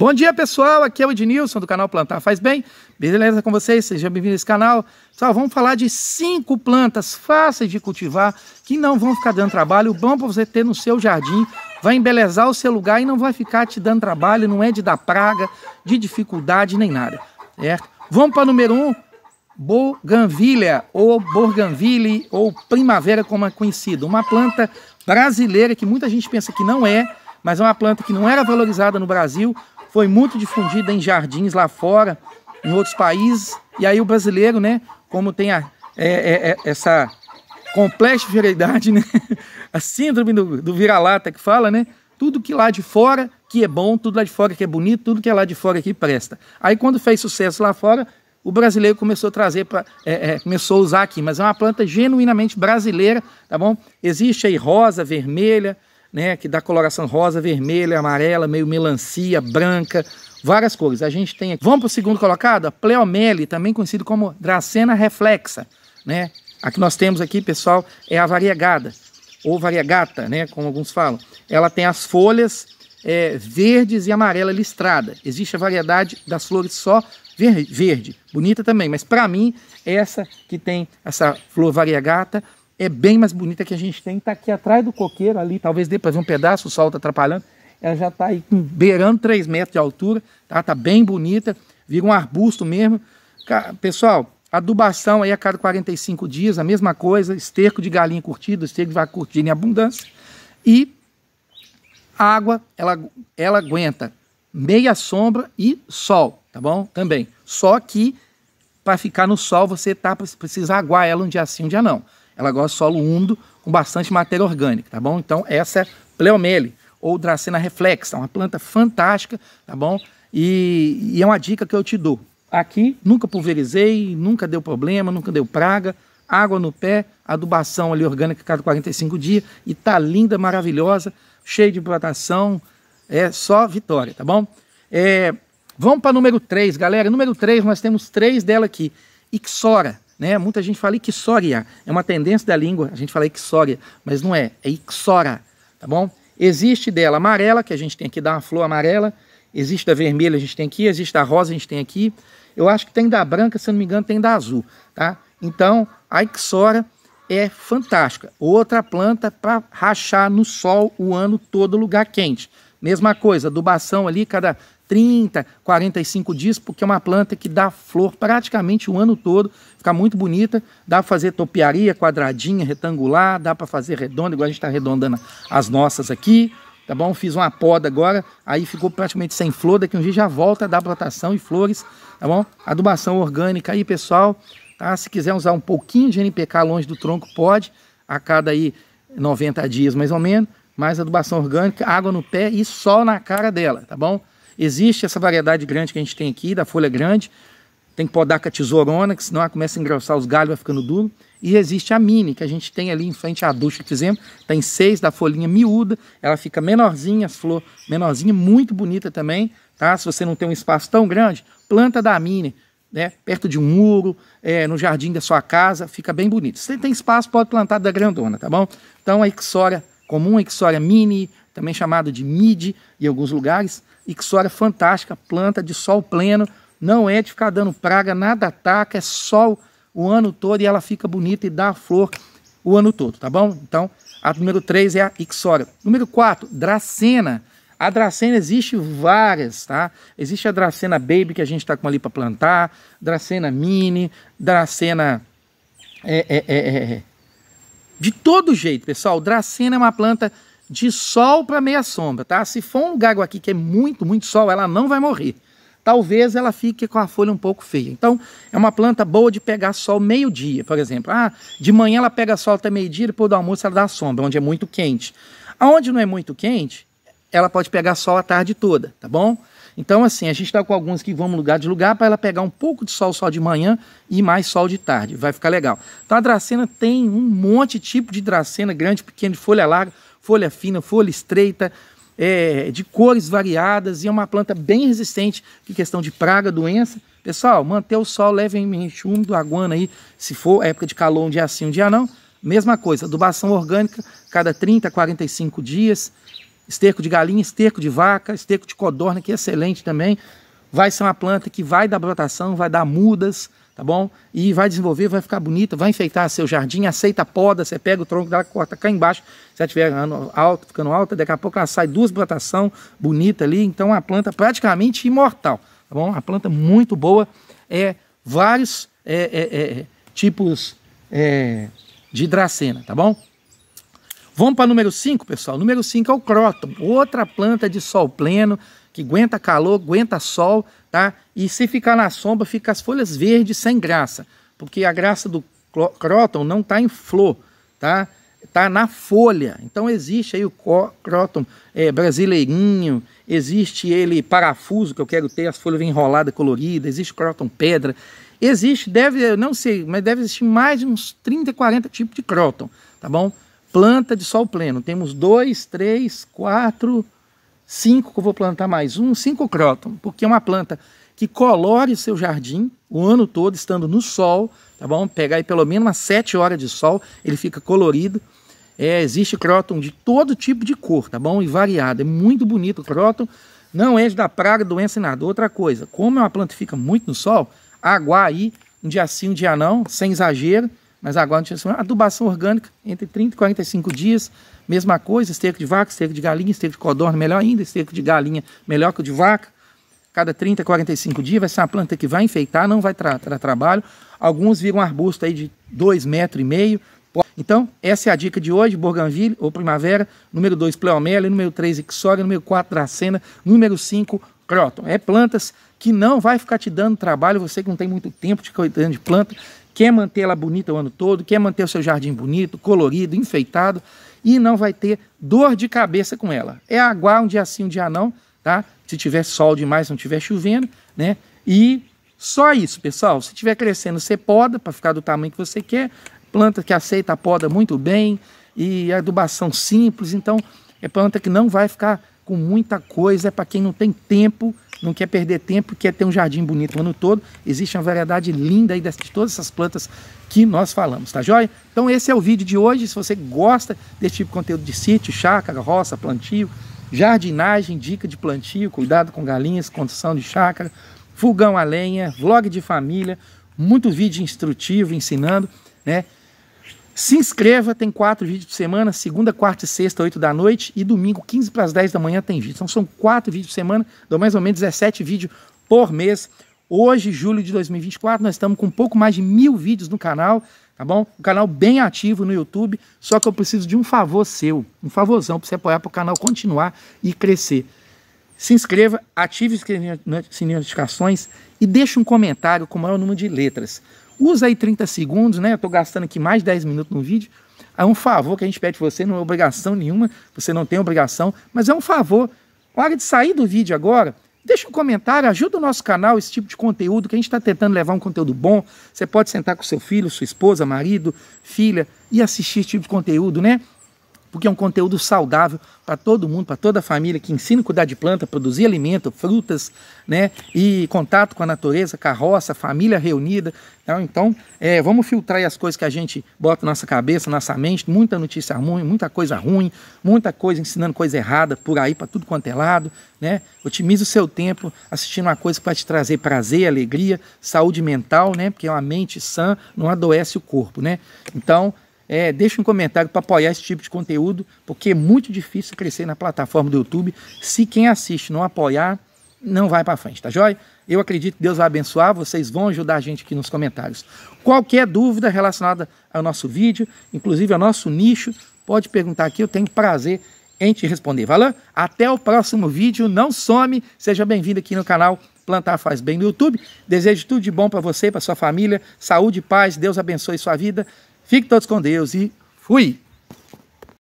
Bom dia, pessoal. Aqui é o Ednilson do canal Plantar Faz Bem. Beleza com vocês? Sejam bem-vindos a esse canal. Pessoal, vamos falar de cinco plantas fáceis de cultivar que não vão ficar dando trabalho. Bom para você ter no seu jardim. Vai embelezar o seu lugar e não vai ficar te dando trabalho. Não é de dar praga, de dificuldade nem nada. Certo? Vamos para número um. Boganvilha ou Borganville ou Primavera, como é conhecido. Uma planta brasileira que muita gente pensa que não é, mas é uma planta que não era valorizada no Brasil, foi muito difundida em jardins lá fora, em outros países. E aí o brasileiro, né, como tem a, é, é, é essa complexa inferioridade, né, a síndrome do, do vira-lata que fala, né, tudo que lá de fora que é bom, tudo lá de fora que é bonito, tudo que é lá de fora que presta. Aí quando fez sucesso lá fora, o brasileiro começou a trazer é, é, começou a usar aqui, mas é uma planta genuinamente brasileira, tá bom? Existe aí rosa, vermelha, né, que dá coloração rosa, vermelha, amarela, meio melancia, branca, várias cores. A gente tem aqui. Vamos para o segundo colocado, a Pleomele, também conhecido como Dracena reflexa, né? A que nós temos aqui, pessoal, é a variegada, ou variegata, né, como alguns falam. Ela tem as folhas é, verdes e amarela listrada. Existe a variedade das flores só verde, verde. bonita também, mas para mim, essa que tem essa flor variegata é bem mais bonita que a gente tem. Está aqui atrás do coqueiro ali, talvez dê para ver um pedaço, o sol está atrapalhando. Ela já está aí beirando 3 metros de altura, tá? Tá bem bonita, vira um arbusto mesmo. Pessoal, adubação aí a cada 45 dias, a mesma coisa, esterco de galinha curtido, esterco de vaca curtida em abundância. E água, ela, ela aguenta meia sombra e sol, tá bom? Também. Só que para ficar no sol, você tá precisa aguar ela um dia sim, um dia não ela gosta de solo úmido com bastante matéria orgânica, tá bom? Então essa é pleomele ou Dracena reflexa, é uma planta fantástica, tá bom? E, e é uma dica que eu te dou. Aqui nunca pulverizei, nunca deu problema, nunca deu praga, água no pé, adubação ali orgânica cada 45 dias e tá linda, maravilhosa, cheia de plantação, é só vitória, tá bom? É, vamos para número 3, galera. Número 3, nós temos três dela aqui. Ixora, né? Muita gente fala ixória, é uma tendência da língua, a gente fala ixória, mas não é, é ixora, tá bom? Existe dela amarela, que a gente tem aqui, dá uma flor amarela, existe da vermelha, a gente tem aqui, existe da rosa, a gente tem aqui, eu acho que tem da branca, se eu não me engano, tem da azul, tá? Então, a ixora é fantástica. Outra planta para rachar no sol o ano todo, lugar quente. Mesma coisa, adubação ali, cada 30, 45 dias, porque é uma planta que dá flor praticamente o ano todo, fica muito bonita, dá para fazer topiaria quadradinha, retangular, dá para fazer redonda, igual a gente está arredondando as nossas aqui, tá bom? Fiz uma poda agora, aí ficou praticamente sem flor, daqui um dia já volta a dar plantação e flores, tá bom? Adubação orgânica aí, pessoal, tá? Se quiser usar um pouquinho de NPK longe do tronco, pode, a cada aí 90 dias mais ou menos, mais adubação orgânica, água no pé e sol na cara dela, tá bom? Existe essa variedade grande que a gente tem aqui, da folha grande, tem que podar com a tesourona, que senão ela começa a engrossar os galhos, vai ficando duro. E existe a mini, que a gente tem ali em frente à ducha que fizemos, tem tá seis da folhinha miúda, ela fica menorzinha, as flor menorzinha, muito bonita também, tá? Se você não tem um espaço tão grande, planta da mini, né? Perto de um muro, é, no jardim da sua casa, fica bem bonito. Se tem espaço, pode plantar da grandona, tá bom? Então a Ixória comum, a Ixória mini, também chamado de mid em alguns lugares. Ixória fantástica, planta de sol pleno, não é de ficar dando praga, nada ataca, é sol o ano todo e ela fica bonita e dá flor o ano todo, tá bom? Então, a número 3 é a Ixória. Número 4, Dracena. A Dracena existe várias, tá? Existe a Dracena Baby que a gente está com ali para plantar, Dracena Mini, Dracena... É é, é, é, é, de todo jeito, pessoal, Dracena é uma planta de sol para meia sombra, tá? Se for um lugar aqui que é muito, muito sol, ela não vai morrer. Talvez ela fique com a folha um pouco feia. Então, é uma planta boa de pegar sol meio-dia, por exemplo. Ah, de manhã ela pega sol até meio-dia, depois do almoço ela dá sombra, onde é muito quente. Aonde não é muito quente, ela pode pegar sol a tarde toda, tá bom? Então, assim, a gente está com alguns que vamos lugar de lugar para ela pegar um pouco de sol só de manhã e mais sol de tarde. Vai ficar legal. Então, a dracena tem um monte de tipo de dracena, grande, pequena, de folha larga folha fina, folha estreita, é, de cores variadas e é uma planta bem resistente em questão de praga, doença. Pessoal, manter o sol levemente úmido, aguando aí, se for época de calor, um dia assim, um dia não. Mesma coisa, adubação orgânica cada 30, 45 dias, esterco de galinha, esterco de vaca, esterco de codorna, que é excelente também vai ser uma planta que vai dar brotação, vai dar mudas, tá bom? E vai desenvolver, vai ficar bonita, vai enfeitar seu jardim, aceita a poda, você pega o tronco dela, corta cá embaixo, se ela estiver alto, ficando alta, daqui a pouco ela sai duas brotação bonita ali, então é uma planta praticamente imortal, tá bom? Uma planta muito boa, é vários é, é, é, tipos é, de dracena, tá bom? Vamos para número 5, pessoal. Número 5 é o cróton, outra planta de sol pleno que aguenta calor, aguenta sol, tá? E se ficar na sombra, fica as folhas verdes sem graça, porque a graça do cróton não está em flor, tá? Está na folha. Então existe aí o cróton é, brasileirinho, existe ele parafuso, que eu quero ter as folhas enroladas, coloridas, existe cróton pedra. Existe, deve, eu não sei, mas deve existir mais de uns 30, 40 tipos de cróton, tá bom? planta de sol pleno. Temos dois, três, quatro, cinco, que eu vou plantar mais um, cinco cróton, porque é uma planta que colore seu jardim o ano todo, estando no sol, tá bom? Pegar aí pelo menos umas sete horas de sol, ele fica colorido. É, existe cróton de todo tipo de cor, tá bom? E variado, é muito bonito o cróton. Não é da praga, doença e nada. Outra coisa, como é uma planta que fica muito no sol, aguar aí, um dia sim, um dia não, sem exagero, mas agora não tinha Adubação orgânica, entre 30 e 45 dias, mesma coisa, esterco de vaca, esterco de galinha, esterco de codorna, melhor ainda, esterco de galinha, melhor que o de vaca. Cada 30, 45 dias vai ser uma planta que vai enfeitar, não vai dar tra trabalho. Alguns viram um arbusto aí de 2,5 metros e meio. Então, essa é a dica de hoje, Borganville ou Primavera, número 2, Pleomélia, número 3, Ixória, número 4, Dracena, número 5, Croton. É plantas que não vai ficar te dando trabalho, você que não tem muito tempo de cuidando de planta, quer manter ela bonita o ano todo, quer manter o seu jardim bonito, colorido, enfeitado e não vai ter dor de cabeça com ela. É aguar um dia sim, um dia não, tá? Se tiver sol demais, não tiver chovendo, né? E só isso, pessoal. Se tiver crescendo, você poda para ficar do tamanho que você quer. Planta que aceita a poda muito bem e adubação simples, então é planta que não vai ficar com muita coisa, é para quem não tem tempo, não quer perder tempo, quer ter um jardim bonito o ano todo. Existe uma variedade linda aí de todas essas plantas que nós falamos, tá joia? Então esse é o vídeo de hoje. Se você gosta desse tipo de conteúdo de sítio, chácara, roça, plantio, jardinagem, dica de plantio, cuidado com galinhas, construção de chácara, fogão a lenha, vlog de família, muito vídeo instrutivo ensinando, né? Se inscreva, tem quatro vídeos por semana, segunda, quarta e sexta, 8 da noite, e domingo, 15 para as 10 da manhã, tem vídeo. Então são quatro vídeos por semana, dão mais ou menos 17 vídeos por mês. Hoje, julho de 2024, nós estamos com um pouco mais de mil vídeos no canal, tá bom? Um canal bem ativo no YouTube, só que eu preciso de um favor seu, um favorzão para você apoiar para o canal continuar e crescer. Se inscreva, ative as notificações e deixe um comentário com o maior número de letras. Usa aí 30 segundos, né? Eu estou gastando aqui mais 10 minutos no vídeo. É um favor que a gente pede você, não é obrigação nenhuma, você não tem obrigação, mas é um favor. hora de sair do vídeo agora, deixa um comentário, ajuda o nosso canal, esse tipo de conteúdo, que a gente está tentando levar um conteúdo bom. Você pode sentar com seu filho, sua esposa, marido, filha, e assistir esse tipo de conteúdo, né? porque é um conteúdo saudável para todo mundo, para toda a família, que ensina a cuidar de planta, produzir alimento, frutas, né? E contato com a natureza, carroça, família reunida. Né. Então, é, vamos filtrar as coisas que a gente bota na nossa cabeça, nossa mente, muita notícia ruim, muita coisa ruim, muita coisa ensinando coisa errada por aí, para tudo quanto é lado, né? Otimize o seu tempo assistindo uma coisa que vai te trazer prazer, alegria, saúde mental, né? Porque é uma mente sã não adoece o corpo, né? Então, é, deixa um comentário para apoiar esse tipo de conteúdo, porque é muito difícil crescer na plataforma do YouTube. Se quem assiste não apoiar, não vai para frente, tá joia? Eu acredito que Deus vai abençoar, vocês vão ajudar a gente aqui nos comentários. Qualquer dúvida relacionada ao nosso vídeo, inclusive ao nosso nicho, pode perguntar aqui, eu tenho prazer em te responder. Valeu? Até o próximo vídeo, não some, seja bem-vindo aqui no canal Plantar Faz Bem no YouTube. Desejo tudo de bom para você, para sua família, saúde, paz, Deus abençoe sua vida. Fiquem todos com Deus e fui!